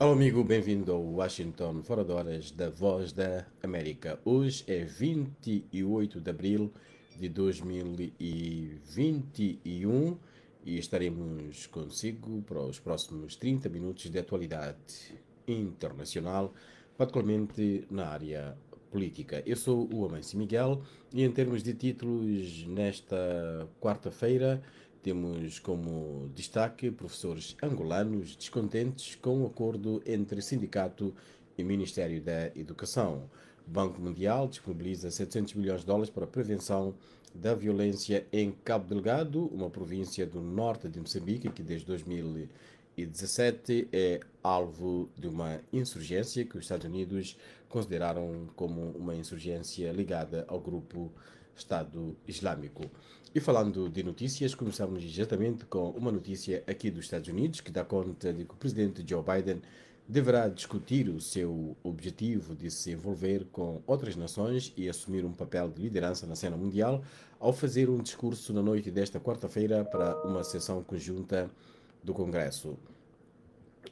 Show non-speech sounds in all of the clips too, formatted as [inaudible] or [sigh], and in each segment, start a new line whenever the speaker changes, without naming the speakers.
Olá amigo, bem-vindo ao Washington Fora de Horas da Voz da América. Hoje é 28 de abril de 2021 e estaremos consigo para os próximos 30 minutos de atualidade internacional, particularmente na área política. Eu sou o Amancio Miguel e em termos de títulos nesta quarta-feira temos como destaque professores angolanos descontentes com o acordo entre sindicato e Ministério da Educação. Banco Mundial disponibiliza 700 milhões de dólares para a prevenção da violência em Cabo Delgado, uma província do norte de Moçambique que desde 2017 é alvo de uma insurgência que os Estados Unidos consideraram como uma insurgência ligada ao grupo Estado Islâmico. E falando de notícias, começamos exatamente com uma notícia aqui dos Estados Unidos que dá conta de que o presidente Joe Biden deverá discutir o seu objetivo de se envolver com outras nações e assumir um papel de liderança na cena mundial ao fazer um discurso na noite desta quarta-feira para uma sessão conjunta do Congresso.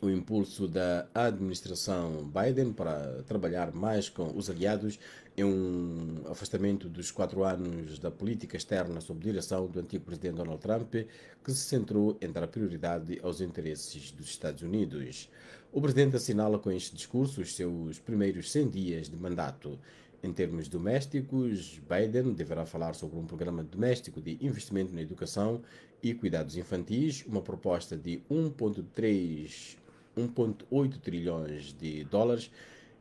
O impulso da administração Biden para trabalhar mais com os aliados é um afastamento dos quatro anos da política externa sob direção do antigo presidente Donald Trump, que se centrou em dar prioridade aos interesses dos Estados Unidos. O presidente assinala com este discurso os seus primeiros 100 dias de mandato. Em termos domésticos, Biden deverá falar sobre um programa doméstico de investimento na educação e cuidados infantis, uma proposta de 1,3 1,8 trilhões de dólares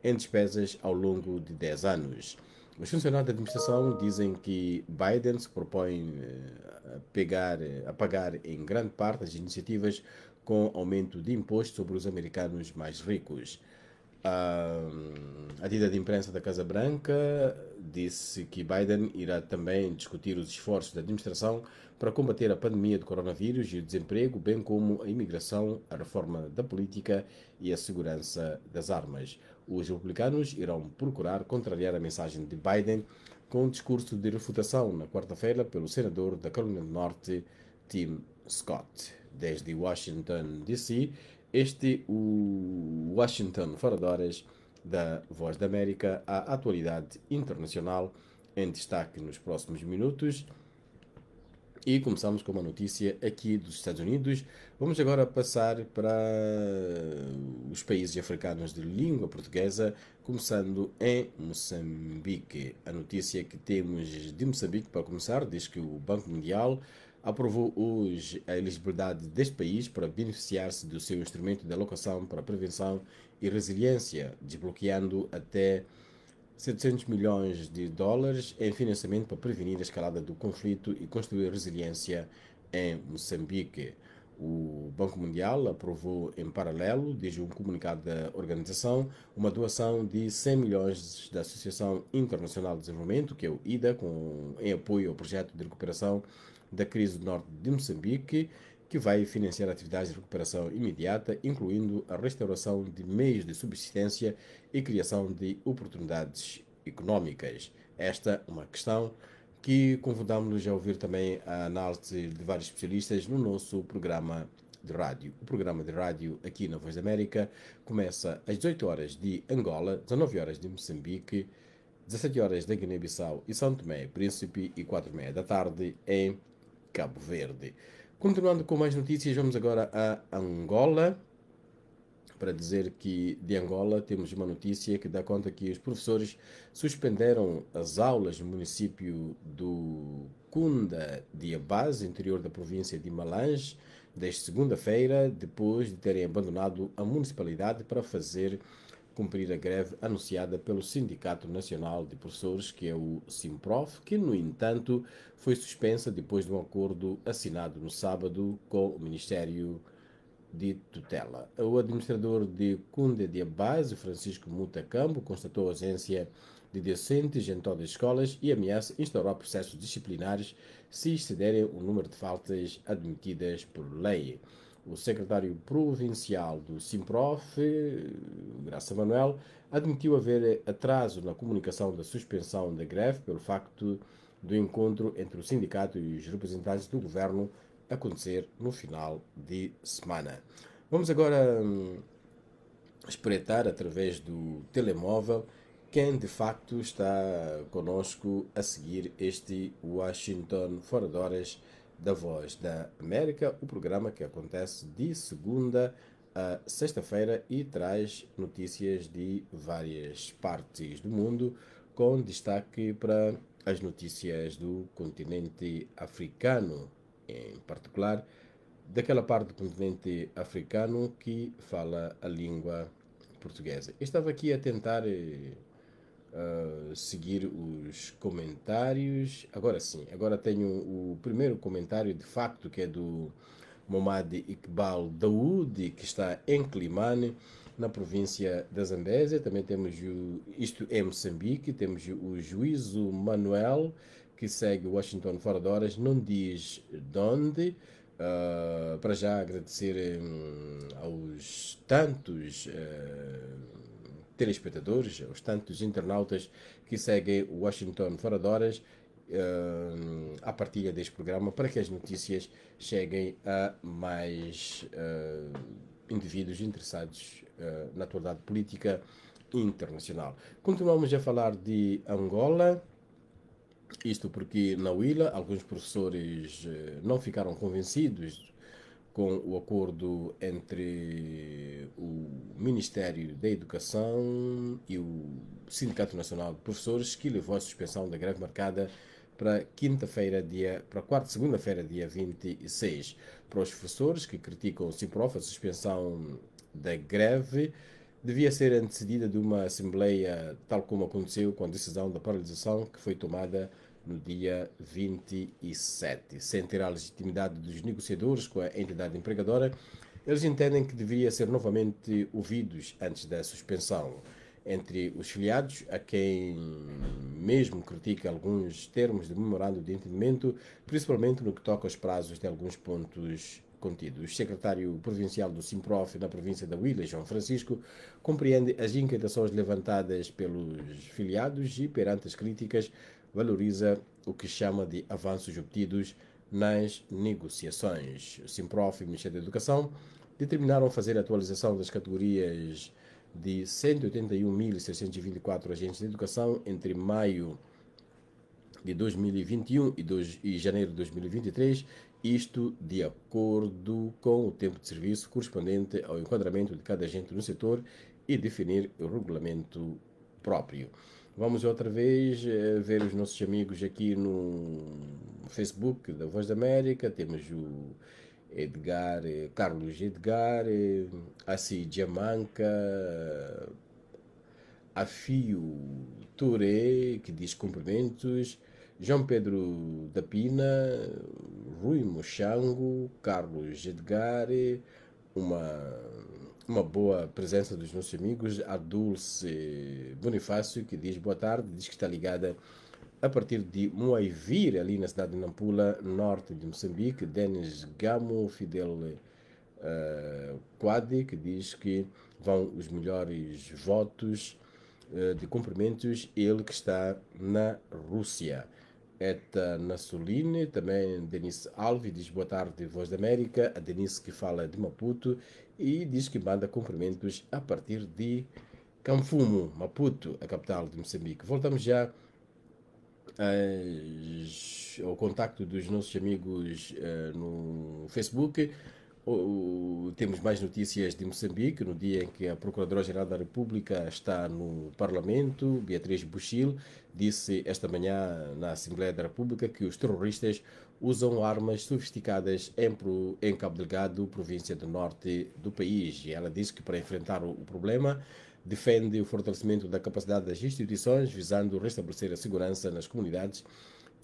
em despesas ao longo de 10 anos. Os funcionários da administração dizem que Biden se propõe eh, a, pegar, a pagar em grande parte as iniciativas com aumento de impostos sobre os americanos mais ricos. Ah, a, a dita de imprensa da Casa Branca disse que Biden irá também discutir os esforços da administração para combater a pandemia do coronavírus e o desemprego, bem como a imigração, a reforma da política e a segurança das armas. Os republicanos irão procurar contrariar a mensagem de Biden com um discurso de refutação na quarta-feira pelo senador da Carolina do Norte, Tim Scott. Desde Washington, D.C., este o Washington Fora de Horas da Voz da América à atualidade internacional em destaque nos próximos minutos e começamos com uma notícia aqui dos Estados Unidos. Vamos agora passar para os países africanos de língua portuguesa, começando em Moçambique. A notícia que temos de Moçambique, para começar, diz que o Banco Mundial aprovou hoje a elegibilidade deste país para beneficiar-se do seu instrumento de alocação para prevenção e resiliência, desbloqueando até 700 milhões de dólares em financiamento para prevenir a escalada do conflito e construir resiliência em Moçambique. O Banco Mundial aprovou em paralelo, diz um comunicado da organização, uma doação de 100 milhões da Associação Internacional de Desenvolvimento, que é o IDA, com, em apoio ao projeto de recuperação da crise do norte de Moçambique que vai financiar atividades de recuperação imediata, incluindo a restauração de meios de subsistência e criação de oportunidades econômicas. Esta é uma questão que convidamos-nos a ouvir também a análise de vários especialistas no nosso programa de rádio. O programa de rádio aqui na Voz da América começa às 18 horas de Angola, 19 horas de Moçambique, 17 horas da Guiné-Bissau e São Tomé Príncipe e 4 e meia da tarde em Cabo Verde. Continuando com mais notícias, vamos agora a Angola. Para dizer que de Angola temos uma notícia que dá conta que os professores suspenderam as aulas no município do Cunda de Abaz, interior da província de Malange, desde segunda-feira, depois de terem abandonado a municipalidade para fazer cumprir a greve anunciada pelo Sindicato Nacional de Professores, que é o SIMPROF, que, no entanto, foi suspensa depois de um acordo assinado no sábado com o Ministério de Tutela. O administrador de Cunde de Abase, Francisco Muta constatou a ausência de docentes em todas as escolas e ameaça instaurar processos disciplinares se excederem o número de faltas admitidas por lei. O secretário provincial do Simprof, eh, Graça Manuel, admitiu haver atraso na comunicação da suspensão da greve pelo facto do encontro entre o sindicato e os representantes do governo acontecer no final de semana. Vamos agora hum, espreitar através do telemóvel quem de facto está conosco a seguir este Washington Fora de Horas da Voz da América, o programa que acontece de segunda a sexta-feira e traz notícias de várias partes do mundo, com destaque para as notícias do continente africano, em particular daquela parte do continente africano que fala a língua portuguesa. Eu estava aqui a tentar eh, uh, seguir os comentários. Agora sim, agora tenho o primeiro comentário de facto que é do Momad Iqbal Daoud, que está em Climane, na província da Zambésia. Também temos o, isto em é Moçambique, temos o juízo Manuel, que segue Washington fora de horas, não diz de onde. Uh, para já agradecer um, aos tantos uh, telespectadores, os tantos internautas que seguem o Washington fora de horas uh, à partilha deste programa para que as notícias cheguem a mais uh, indivíduos interessados uh, na atualidade política internacional. Continuamos a falar de Angola. Isto porque na UILA alguns professores não ficaram convencidos com o acordo entre o Ministério da Educação e o Sindicato Nacional de Professores, que levou à suspensão da greve marcada para quinta-feira, dia para quarta, segunda-feira, dia 26. Para os professores que criticam o CIPROF, a suspensão da greve devia ser antecedida de uma assembleia, tal como aconteceu com a decisão da paralisação que foi tomada no dia 27. Sem ter a legitimidade dos negociadores com a entidade empregadora, eles entendem que deveria ser novamente ouvidos antes da suspensão. Entre os filiados, a quem mesmo critica alguns termos de memorando de entendimento, principalmente no que toca aos prazos de alguns pontos contidos. O secretário provincial do Simprof na província da Willa, João Francisco, compreende as inquietações levantadas pelos filiados e perante as críticas valoriza o que chama de avanços obtidos nas negociações. Simprof e Ministério da Educação determinaram fazer a atualização das categorias de 181.624 agentes de educação entre maio de 2021 e, dois, e janeiro de 2023, isto de acordo com o tempo de serviço correspondente ao enquadramento de cada agente no setor e definir o regulamento próprio. Vamos outra vez eh, ver os nossos amigos aqui no Facebook da Voz da América. Temos o Edgar, eh, Carlos Edgar, eh, Assi Diamanca, Afio Touré, que diz cumprimentos, João Pedro da Pina, Rui Mochango, Carlos Edgar, uma uma boa presença dos nossos amigos. A Dulce Bonifácio, que diz boa tarde, diz que está ligada a partir de Moivir ali na cidade de Nampula, norte de Moçambique. Denis Gamo, Fidel uh, que diz que vão os melhores votos uh, de cumprimentos, ele que está na Rússia. Eta Nassoline, também Denise Alves, diz boa tarde, Voz da América, a Denise que fala de Maputo e diz que manda cumprimentos a partir de Canfumo, Maputo, a capital de Moçambique. Voltamos já ao contacto dos nossos amigos eh, no Facebook. Temos mais notícias de Moçambique, no dia em que a Procuradora-Geral da República está no Parlamento, Beatriz Buchil disse esta manhã na Assembleia da República que os terroristas usam armas sofisticadas em, em Cabo Delgado, província do norte do país. E ela disse que para enfrentar o problema defende o fortalecimento da capacidade das instituições, visando restabelecer a segurança nas comunidades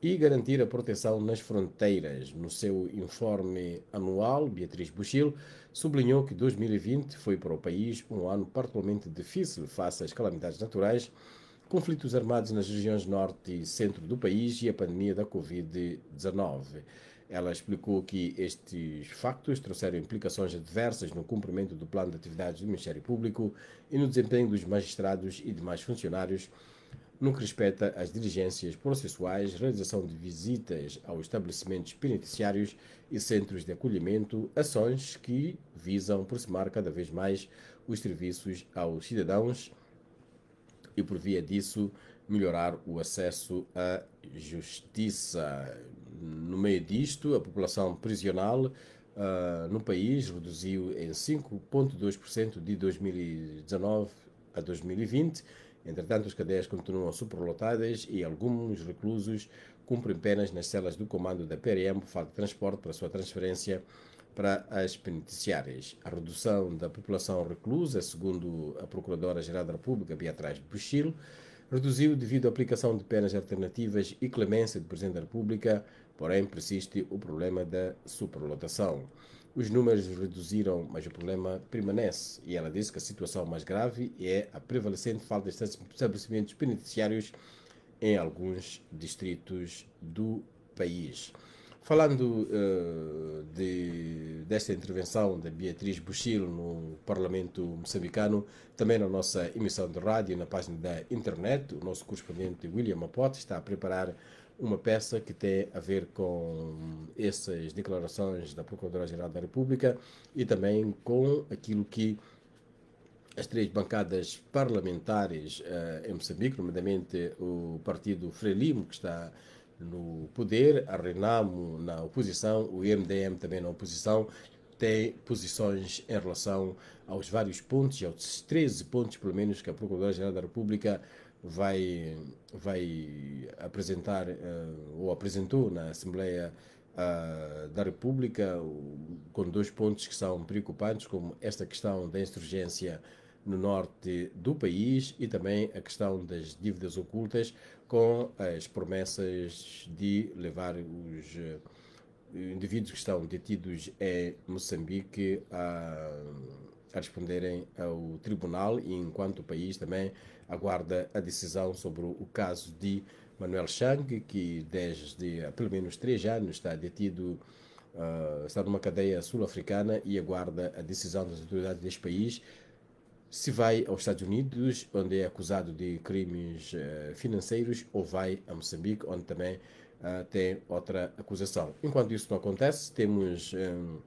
e garantir a proteção nas fronteiras. No seu informe anual, Beatriz Buchil sublinhou que 2020 foi para o país um ano particularmente difícil face às calamidades naturais conflitos armados nas regiões norte e centro do país e a pandemia da Covid-19. Ela explicou que estes factos trouxeram implicações adversas no cumprimento do plano de atividades do Ministério Público e no desempenho dos magistrados e demais funcionários, no que respeita às diligências processuais, realização de visitas aos estabelecimentos penitenciários e centros de acolhimento, ações que visam aproximar cada vez mais os serviços aos cidadãos e, por via disso, melhorar o acesso à justiça. No meio disto, a população prisional uh, no país reduziu em 5,2% de 2019 a 2020. Entretanto, as cadeias continuam superlotadas e alguns reclusos cumprem penas nas celas do comando da PRM por falta de transporte para sua transferência para as penitenciárias. A redução da população reclusa, segundo a Procuradora-Geral da República, Beatriz Buxil, reduziu devido à aplicação de penas alternativas e clemência do Presidente da República, porém persiste o problema da superlotação. Os números reduziram, mas o problema permanece. E ela disse que a situação mais grave é a prevalecente falta de estabelecimentos penitenciários em alguns distritos do país. Falando uh, de, desta intervenção da de Beatriz Buxilo no Parlamento moçambicano, também na nossa emissão de rádio na página da internet, o nosso correspondente William Apote está a preparar uma peça que tem a ver com essas declarações da Procuradora-Geral da República e também com aquilo que as três bancadas parlamentares uh, em Moçambique, nomeadamente o partido Frelimo, que está no poder, a Renamo na oposição, o MDM também na oposição, tem posições em relação aos vários pontos, aos 13 pontos, pelo menos, que a Procuradora-Geral da República vai, vai apresentar uh, ou apresentou na Assembleia uh, da República, com dois pontos que são preocupantes, como esta questão da insurgência no norte do país e também a questão das dívidas ocultas com as promessas de levar os eh, indivíduos que estão detidos em Moçambique a, a responderem ao tribunal e enquanto o país também aguarda a decisão sobre o caso de Manuel Chang, que desde há pelo menos três anos está detido Uh, está numa cadeia sul-africana e aguarda a decisão das autoridades deste país se vai aos Estados Unidos, onde é acusado de crimes uh, financeiros, ou vai a Moçambique, onde também uh, tem outra acusação. Enquanto isso não acontece, temos um, eh,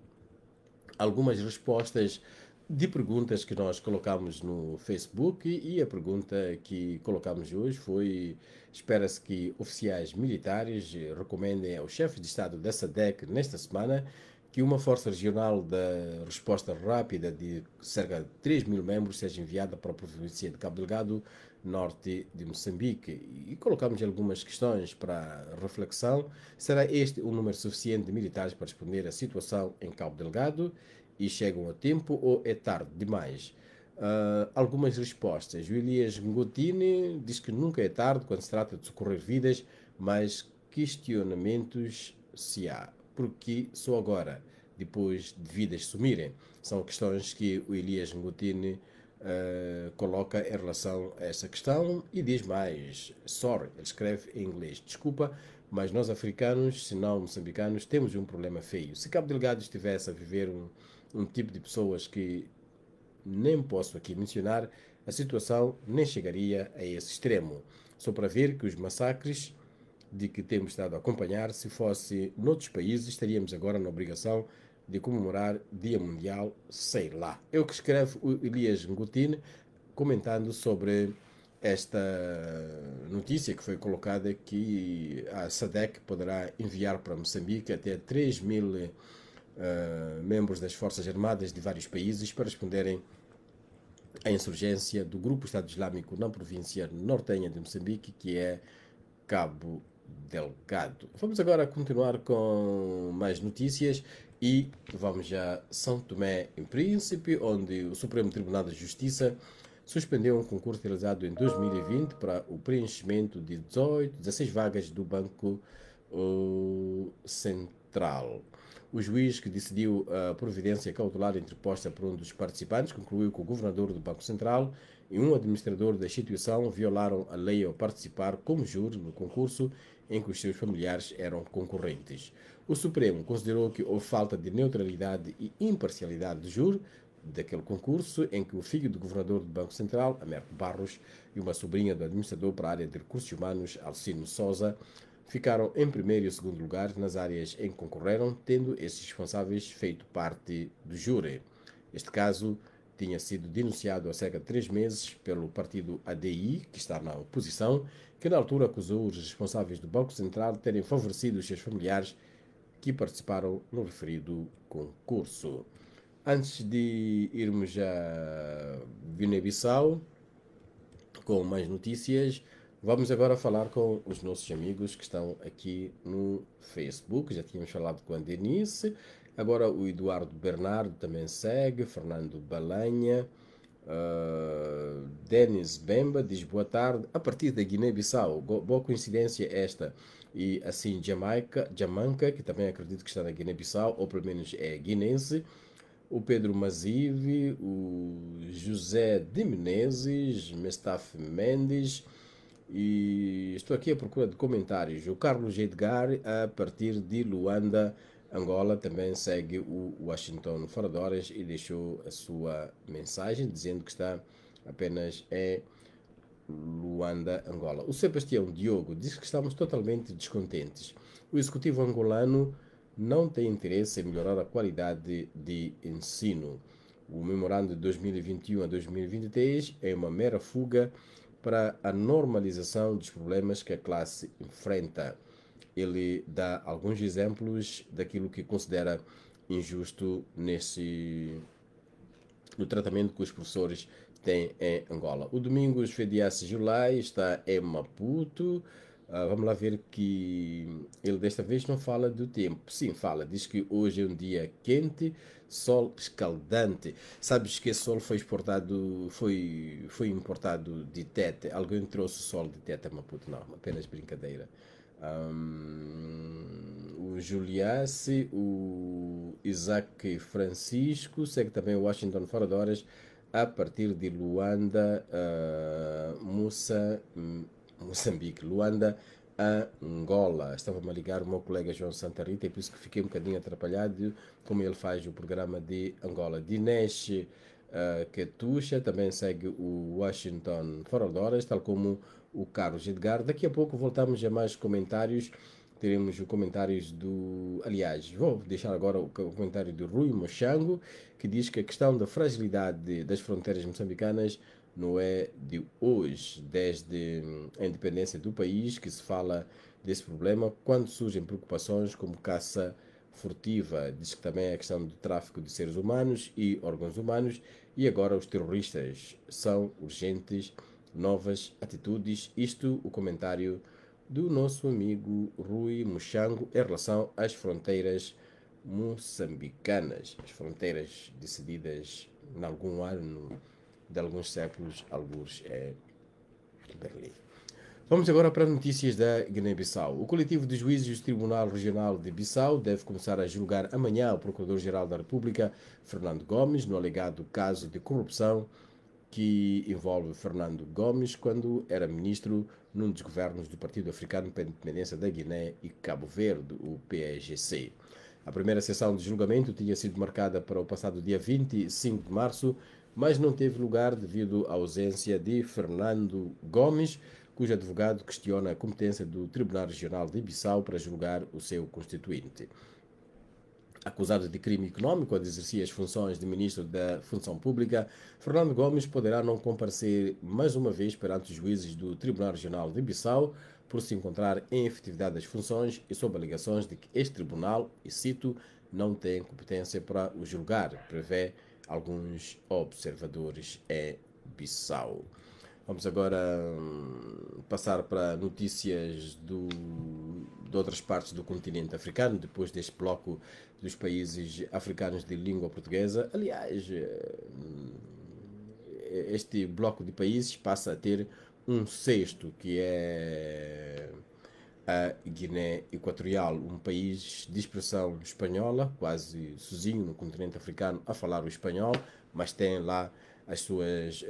algumas respostas de perguntas que nós colocamos no Facebook e a pergunta que colocamos hoje foi: espera-se que oficiais militares recomendem ao chefe de Estado da SADEC nesta semana que uma força regional da resposta rápida de cerca de 3 mil membros seja enviada para a província de Cabo Delgado, norte de Moçambique. E colocamos algumas questões para reflexão. Será este o número suficiente de militares para responder à situação em Cabo Delgado? E chegam a tempo ou é tarde demais? Uh, algumas respostas. O Elias Ngotini diz que nunca é tarde quando se trata de socorrer vidas, mas questionamentos se há porque só agora, depois de vidas sumirem? São questões que o Elias Ngutini uh, eh, coloca em relação a essa questão e diz mais. Sorry, ele escreve em inglês, desculpa, mas nós africanos, se não moçambicanos, temos um problema feio. Se Cabo Delgado estivesse a viver um, um tipo de pessoas que nem posso aqui mencionar, a situação nem chegaria a esse extremo. Só para ver que os massacres de que temos estado a acompanhar. Se fosse noutros países, estaríamos agora na obrigação de comemorar Dia Mundial, sei lá. É o que escreve o Elias Ngutine comentando sobre esta notícia que foi colocada que a SADEC poderá enviar para Moçambique até 3 mil uh, membros das Forças Armadas de vários países para responderem à insurgência do Grupo Estado Islâmico na província nortenha de Moçambique, que é Cabo Delgado. Vamos agora continuar com mais notícias e vamos a São Tomé em Príncipe, onde o Supremo Tribunal de Justiça suspendeu um concurso realizado em 2020 para o preenchimento de 18, 16 vagas do Banco Central. O juiz que decidiu a providência cautelar interposta por um dos participantes concluiu que o governador do Banco Central e um administrador da instituição violaram a lei ao participar como juros no concurso em que os seus familiares eram concorrentes. O Supremo considerou que houve falta de neutralidade e imparcialidade de júri daquele concurso em que o filho do governador do Banco Central, Américo Barros, e uma sobrinha do administrador para a área de recursos humanos, Alcino Souza, ficaram em primeiro e segundo lugar nas áreas em que concorreram, tendo esses responsáveis feito parte do júri. Este caso tinha sido denunciado há cerca de três meses pelo partido ADI, que está na oposição, que na altura acusou os responsáveis do Banco Central de terem favorecido os seus familiares que participaram no referido concurso. Antes de irmos a Guiné-Bissau com mais notícias, vamos agora falar com os nossos amigos que estão aqui no Facebook. Já tínhamos falado com a Denise, Agora o Eduardo Bernardo também segue, Fernando Balanha, uh, ah, Denis Bemba diz boa tarde, a partir da Guiné-Bissau, boa coincidência esta. E assim, Jamaica, Jamaica, que também acredito que está na Guiné-Bissau, ou pelo menos é guinense, o Pedro Mazive, o José de Menezes, Mestaf Mendes, e estou aqui à procura de comentários. O Carlos Edgar, a partir de Luanda, Angola também segue o Washington fora de horas e deixou a sua mensagem dizendo que está apenas em Luanda, Angola. O Sebastião Diogo diz que estamos totalmente descontentes. O executivo angolano não tem interesse em melhorar a qualidade de ensino. O memorando de 2021 a 2023 é uma mera fuga para a normalização dos problemas que a classe enfrenta ele dá alguns exemplos daquilo que considera injusto nesse no tratamento que os professores têm em Angola. O Domingos Fedias Julai está em Maputo. Uh, vamos lá ver que ele desta vez não fala do tempo. Sim, fala. Diz que hoje é um dia quente, sol escaldante. Sabes que esse sol foi exportado, foi, foi importado de Tete. Alguém trouxe o sol de Tete a Maputo? Não, apenas brincadeira um, o Juliace, o Isaac Francisco, segue também o Washington fora de horas, a partir de Luanda, uh, Moça, hum, Moçambique, Luanda, Angola. Estava-me a ligar o meu colega João Santa Rita e por isso que fiquei um bocadinho atrapalhado, como ele faz o programa de Angola. Dinesh uh, Ketusha também segue o Washington fora de horas, tal como o Carlos Edgar. Daqui a pouco voltamos a mais comentários. Teremos os comentários do. Aliás, vou deixar agora o comentário do Rui Mochango, que diz que a questão da fragilidade das fronteiras moçambicanas não é de hoje, desde a independência do país, que se fala desse problema quando surgem preocupações como caça furtiva. Diz que também é a questão do tráfico de seres humanos e órgãos humanos, e agora os terroristas são urgentes novas atitudes. Isto o comentário do nosso amigo Rui Muxango em relação às fronteiras moçambicanas, as fronteiras decididas em algum ano de alguns séculos, alguns é Berlim. Vamos agora para notícias da Guiné-Bissau. O coletivo de juízes do Tribunal Regional de Bissau deve começar a julgar amanhã o Procurador-Geral da República, Fernando Gomes, no alegado caso de corrupção que envolve Fernando Gomes quando era ministro num dos governos do Partido Africano para a Independência da Guiné e Cabo Verde, o PEGC. A primeira sessão de julgamento tinha sido marcada para o passado dia 25 de março, mas não teve lugar devido à ausência de Fernando Gomes, cujo advogado questiona a competência do Tribunal Regional de Bissau para julgar o seu constituinte. Acusado de crime econômico quando exercer as funções de ministro da Função Pública, Fernando Gomes poderá não comparecer mais uma vez perante os juízes do Tribunal Regional de Bissau por se encontrar em efetividade das funções e sob alegações de que este tribunal, e cito, não tem competência para o julgar, prevê alguns observadores em é Bissau. Vamos agora hum, passar para notícias do, de outras partes do continente africano, depois deste bloco dos países africanos de língua portuguesa. Aliás, hum, este bloco de países passa a ter um sexto, que é a Guiné Equatorial, um país de expressão espanhola, quase sozinho no continente africano a falar o espanhol, mas tem lá as suas uh,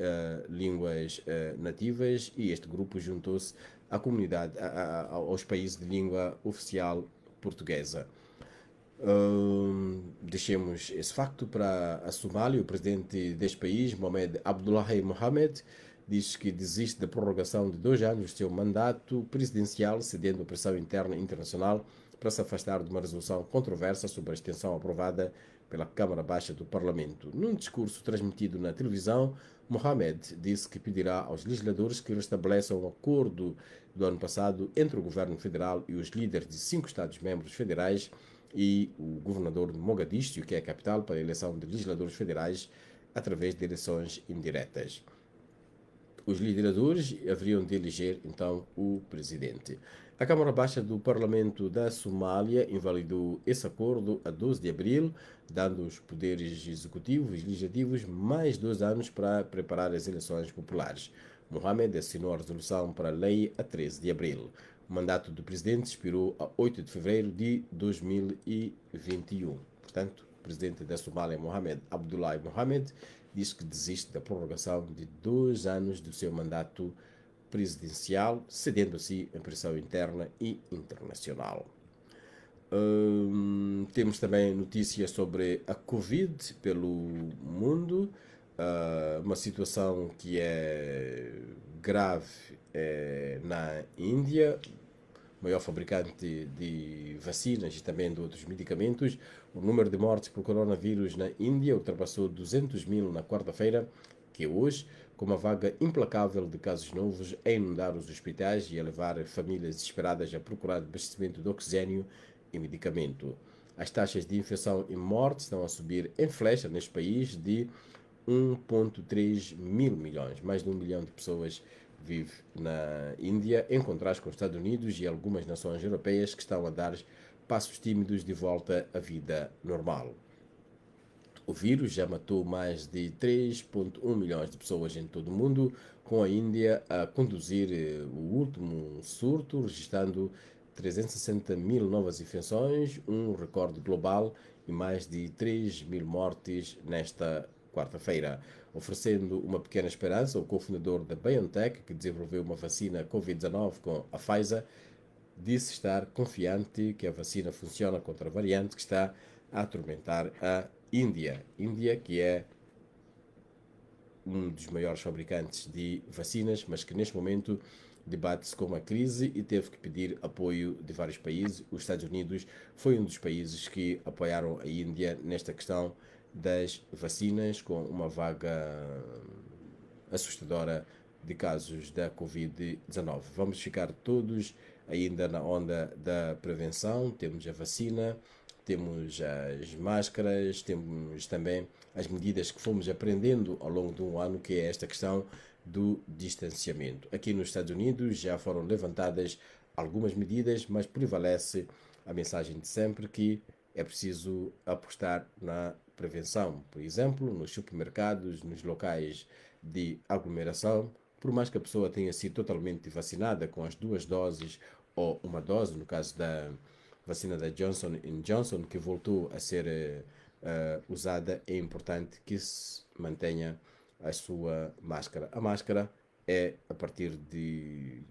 línguas uh, nativas e este grupo juntou-se à comunidade, a, a, aos países de língua oficial portuguesa. Hum, deixemos esse facto para a Somália. O presidente deste país, Mohamed Abdullahi Mohamed, diz que desiste da prorrogação de dois anos do seu mandato presidencial, cedendo a pressão interna e internacional para se afastar de uma resolução controversa sobre a extensão aprovada pela Câmara Baixa do Parlamento. Num discurso transmitido na televisão, Mohamed disse que pedirá aos legisladores que restabeleçam o acordo do ano passado entre o governo federal e os líderes de cinco Estados-membros federais e o governador de Mogadíscio, que é a capital, para a eleição de legisladores federais através de eleições indiretas. Os lideradores haveriam de eleger então o presidente. A Câmara Baixa do Parlamento da Somália invalidou esse acordo a 12 de abril, dando os poderes executivos e legislativos mais dois anos para preparar as eleições populares. Mohamed assinou a resolução para a lei a 13 de abril. O mandato do presidente expirou a 8 de fevereiro de 2021. Portanto, o presidente da Somália, Mohamed Abdullahi Mohamed, disse que desiste da prorrogação de dois anos do seu mandato presidencial, cedendo assim a pressão interna e internacional. Hum, temos também notícias sobre a Covid pelo mundo, uh, uma situação que é grave é, na Índia, maior fabricante de vacinas e também de outros medicamentos. O número de mortes por coronavírus na Índia ultrapassou 200 mil na quarta-feira, que é hoje, com uma vaga implacável de casos novos a inundar os hospitais e a levar famílias desesperadas a procurar abastecimento de oxigênio e medicamento. As taxas de infecção e morte estão a subir em flecha neste país de 1,3 mil milhões. Mais de um milhão de pessoas vive na Índia, em contraste com os Estados Unidos e algumas nações europeias que estão a dar passos tímidos de volta à vida normal. O vírus já matou mais de 3,1 milhões de pessoas em todo o mundo, com a Índia a conduzir eh, o último surto, registrando 360 mil novas infecções, um recorde global e mais de 3 mil mortes nesta quarta-feira. Oferecendo uma pequena esperança, o cofundador da BioNTech, que desenvolveu uma vacina Covid-19 com a Pfizer, disse estar confiante que a vacina funciona contra a variante que está a atormentar a Índia. Índia, que é um dos maiores fabricantes de vacinas, mas que neste momento debate-se com uma crise e teve que pedir apoio de vários países. Os Estados Unidos foi um dos países que apoiaram a Índia nesta questão das vacinas, com uma vaga assustadora de casos da Covid-19. Vamos ficar todos ainda na onda da prevenção, temos a vacina, temos as máscaras, temos também as medidas que fomos aprendendo ao longo de um ano, que é esta questão do distanciamento. Aqui nos Estados Unidos já foram levantadas algumas medidas, mas prevalece a mensagem de sempre que é preciso apostar na prevenção. Por exemplo, nos supermercados, nos locais de aglomeração, por mais que a pessoa tenha sido totalmente vacinada com as duas doses ou uma dose, no caso da vacina da Johnson Johnson, que voltou a ser uh, usada, é importante que se mantenha a sua máscara. A máscara é, a partir de,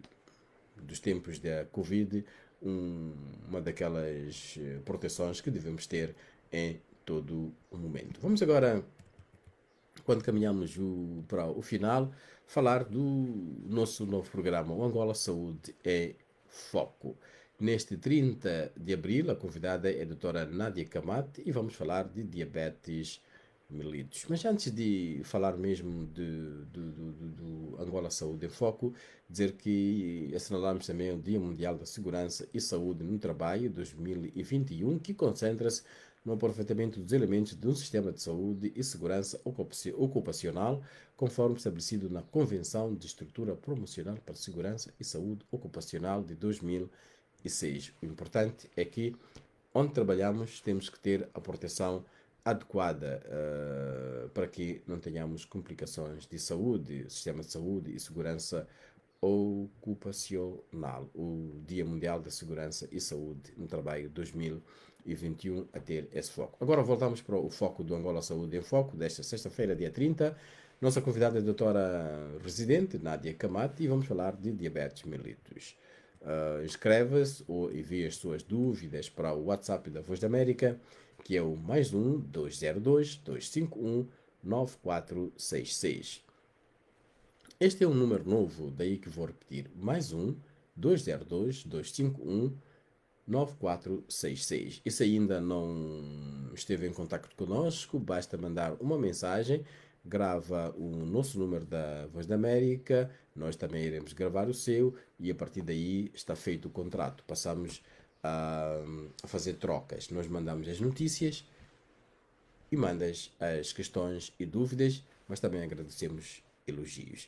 dos tempos da Covid, um, uma daquelas eh, proteções que devemos ter em todo o momento. Vamos agora, quando caminhamos o, para o final, falar do nosso novo programa, o Angola Saúde em é Foco. Neste 30 de abril, a convidada é a doutora Nadia Kamat e vamos falar de diabetes mellitus. Mas antes de falar mesmo de, do, Angola Saúde em Foco, dizer que assinalamos também o Dia Mundial da Segurança e Saúde no Trabalho 2021, que concentra-se no aproveitamento dos elementos de um sistema de saúde e segurança ocupacional, conforme estabelecido na Convenção de Estrutura Promocional para Segurança e Saúde Ocupacional de 2021 e 6. O importante é que onde trabalhamos temos que ter a proteção adequada uh, para que não tenhamos complicações de saúde, sistema de saúde e segurança ocupacional. O Dia Mundial da Segurança e Saúde no Trabalho 2021 a ter esse foco. Agora voltamos para o foco do Angola Saúde em Foco desta sexta-feira, dia 30. Nossa convidada é a doutora residente, Nádia Camate, e vamos falar de diabetes mellitus. Uh, ah, Inscreva-se ou envie as suas dúvidas para o WhatsApp da Voz da América, que é o mais um 202 251 9466. Este é um número novo, daí que vou repetir mais um 202 251 9466. E se ainda não esteve em contato conosco, basta mandar uma mensagem grava o nosso número da Voz da América, nós também iremos gravar o seu e a partir daí está feito o contrato. Passamos a, a fazer trocas. Nós mandamos as notícias e mandas as questões e dúvidas, mas também agradecemos elogios.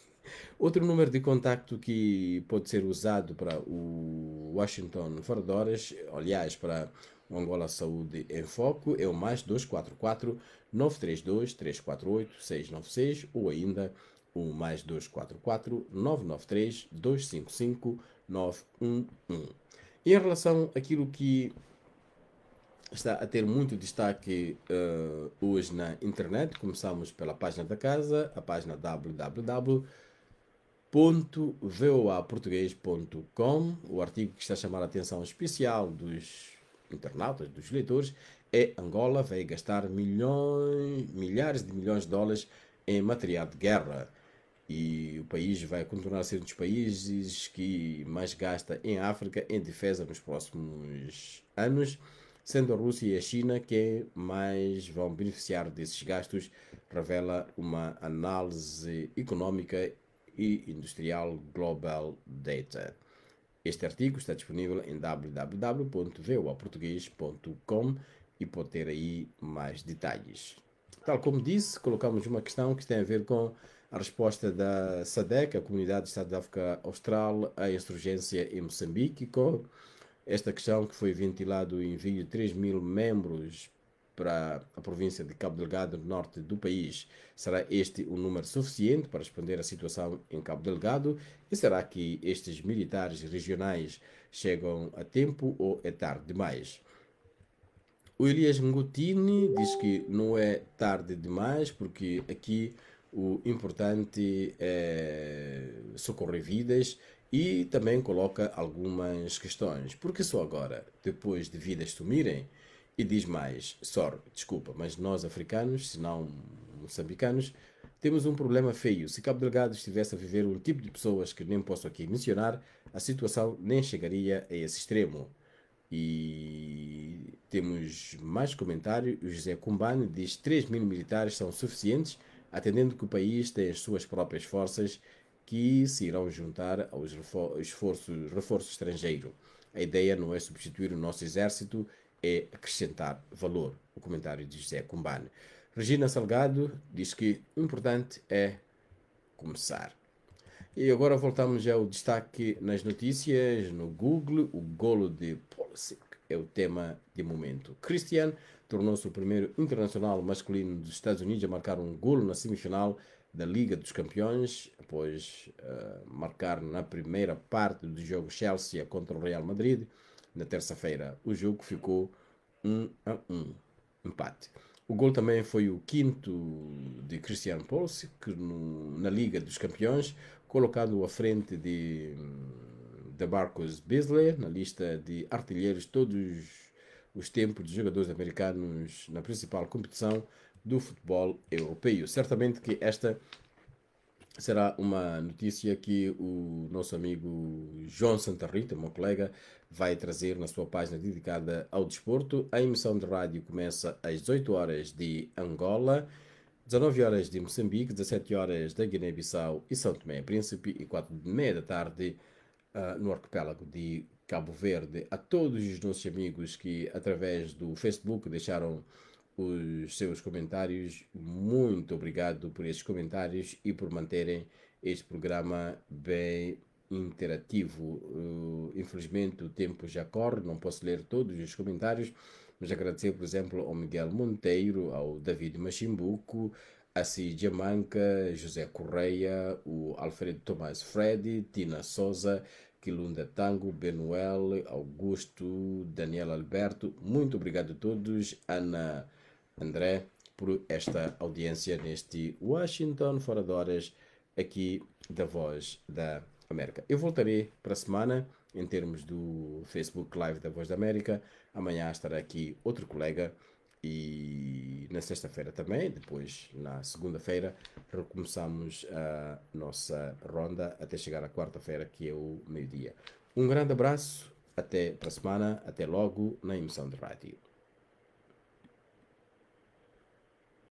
[laughs] Outro número de contacto que pode ser usado para o Washington fora de horas, aliás, para Angola Saúde em Foco é o mais 244 932 348 696 ou ainda o mais 244 993 255 911. em relação àquilo que está a ter muito destaque uh, hoje na internet, começamos pela página da casa, a página www voaportuguês.com, o artigo que está a chamar a atenção especial dos internautas, dos leitores, é Angola vai gastar milhões, milhares de milhões de dólares em material de guerra. E o país vai continuar a ser um dos países que mais gasta em África em defesa nos próximos anos, sendo a Rússia e a China que mais vão beneficiar desses gastos, revela uma análise econômica e industrial Global Data. Este artigo está disponível em www.voaportugues.com e pode ter aí mais detalhes. Tal como disse, colocamos uma questão que tem a ver com a resposta da SADEC, a Comunidade de Estado da África Austral, à insurgência em Moçambique, com esta questão que foi ventilado em vídeo de 3 mil membros para a província de Cabo Delgado, norte do país. Será este o um número suficiente para responder à situação em Cabo Delgado? E será que estes militares regionais chegam a tempo ou é tarde demais? O Elias Ngutini diz que não é tarde demais, porque aqui o importante é socorrer vidas e também coloca algumas questões. Porque só agora, depois de vidas sumirem, e diz mais, Sor, desculpa, mas nós africanos, se não moçambicanos, temos um problema feio. Se Cabo Delgado estivesse a viver o tipo de pessoas que nem posso aqui mencionar, a situação nem chegaria a esse extremo. E temos mais comentário. O José Kumbani diz 3 mil militares são suficientes, atendendo que o país tem as suas próprias forças que se irão juntar aos esforço reforço estrangeiro. A ideia não é substituir o nosso exército, é acrescentar valor. O comentário de José Cumbane. Regina Salgado diz que o importante é começar. E agora voltamos ao destaque nas notícias, no Google, o golo de Pulisic é o tema de momento. Christian tornou-se o primeiro internacional masculino dos Estados Unidos a marcar um golo na semifinal da Liga dos Campeões, após uh, marcar na primeira parte do jogo Chelsea contra o Real Madrid na terça-feira. O jogo ficou 1 a 1, empate. O gol também foi o quinto de Christian Pulse, que no, na Liga dos Campeões, colocado à frente de, hum, de Marcos Beasley, na lista de artilheiros todos os tempos de jogadores americanos na principal competição do futebol europeu. Certamente que esta será uma notícia que o nosso amigo João Santa Rita, meu colega, vai trazer na sua página dedicada ao desporto. A emissão de rádio começa às 18 horas de Angola, 19 horas de Moçambique, 17 horas da Guiné-Bissau e São Tomé e Príncipe e 4 de meia da tarde uh, no arquipélago de Cabo Verde. A todos os nossos amigos que através do Facebook deixaram os seus comentários. Muito obrigado por esses comentários e por manterem este programa bem interativo. Uh, infelizmente o tempo já corre, não posso ler todos os comentários, mas agradecer, por exemplo, ao Miguel Monteiro, ao David Machimbuco, a Cidia Manca, José Correia, o Alfredo Tomás Freddy, Tina Souza, Quilunda Tango, Benuel, Augusto, Daniel Alberto. Muito obrigado a todos. Ana. André, por esta audiência neste Washington Fora de Horas, aqui da Voz da América. Eu voltarei para a semana em termos do Facebook Live da Voz da América. Amanhã estará aqui outro colega e na sexta-feira também, depois na segunda-feira, recomeçamos a nossa ronda até chegar à quarta-feira, que é o meio-dia. Um grande abraço, até para a semana, até logo na emissão de rádio.